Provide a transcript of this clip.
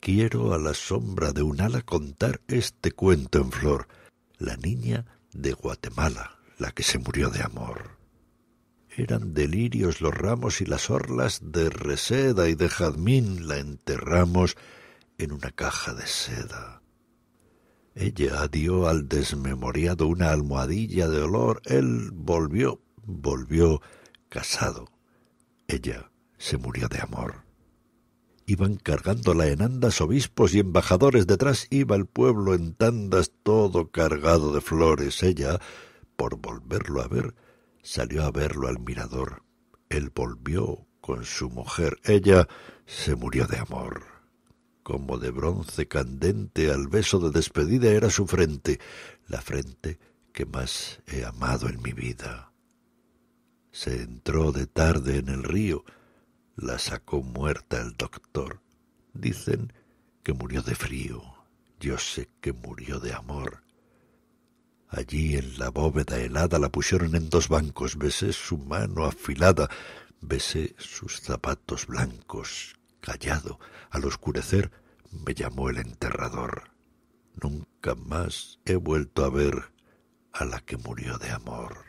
Quiero a la sombra de un ala contar este cuento en flor, la niña de Guatemala, la que se murió de amor. Eran delirios los ramos y las orlas de reseda y de jazmín la enterramos en una caja de seda. Ella dio al desmemoriado una almohadilla de olor, él volvió, volvió casado. Ella se murió de amor. Iban cargándola en andas obispos y embajadores. Detrás iba el pueblo en tandas, todo cargado de flores. Ella, por volverlo a ver, salió a verlo al mirador. Él volvió con su mujer. Ella se murió de amor. Como de bronce candente al beso de despedida era su frente, la frente que más he amado en mi vida. Se entró de tarde en el río, la sacó muerta el doctor. Dicen que murió de frío. Yo sé que murió de amor. Allí en la bóveda helada la pusieron en dos bancos. Besé su mano afilada, besé sus zapatos blancos. Callado, al oscurecer, me llamó el enterrador. Nunca más he vuelto a ver a la que murió de amor.